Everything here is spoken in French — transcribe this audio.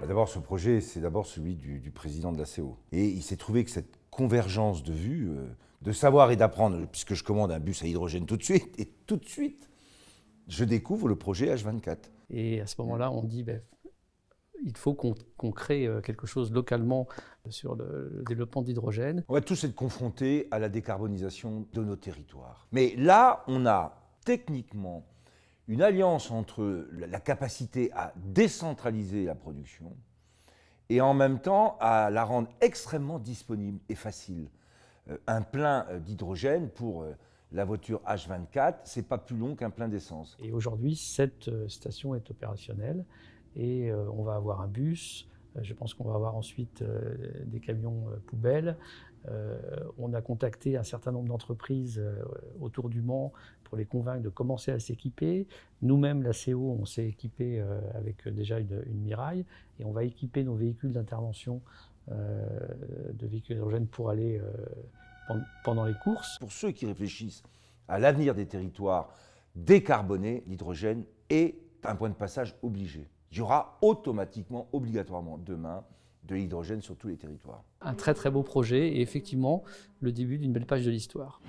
Bah, d'abord, ce projet, c'est d'abord celui du, président de la CO. Et il s'est trouvé que cette convergence de vues, euh, de savoir et d'apprendre, puisque je commande un bus à hydrogène tout de suite, et tout de suite, je découvre le projet H24. Et à ce moment-là, on dit, ben, il faut qu'on crée euh, quelque chose localement sur le, le développement d'hydrogène. On va tous être confrontés à la décarbonisation de nos territoires. Mais là, on a techniquement une alliance entre la capacité à décentraliser la production et en même temps à la rendre extrêmement disponible et facile. Euh, un plein euh, d'hydrogène pour euh, la voiture H24, c'est pas plus long qu'un plein d'essence. Et aujourd'hui, cette station est opérationnelle et on va avoir un bus, euh, je pense qu'on va avoir ensuite euh, des camions euh, poubelles. on a contacté un certain nombre d'entreprises autour du Mans pour les convaincre de commencer à s'équiper. Nous-mêmes, la CO, on s'est équipé avec déjà une, miraille et on va équiper nos véhicules d'intervention de véhicules hydrogène pour aller pendant les courses. Pour ceux qui réfléchissent à l'avenir des territoires décarbonés, l'hydrogène est un point de passage obligé. Il y aura automatiquement, obligatoirement, demain, de l'hydrogène sur tous les territoires. Un très très beau projet et effectivement le début d'une belle page de l'histoire.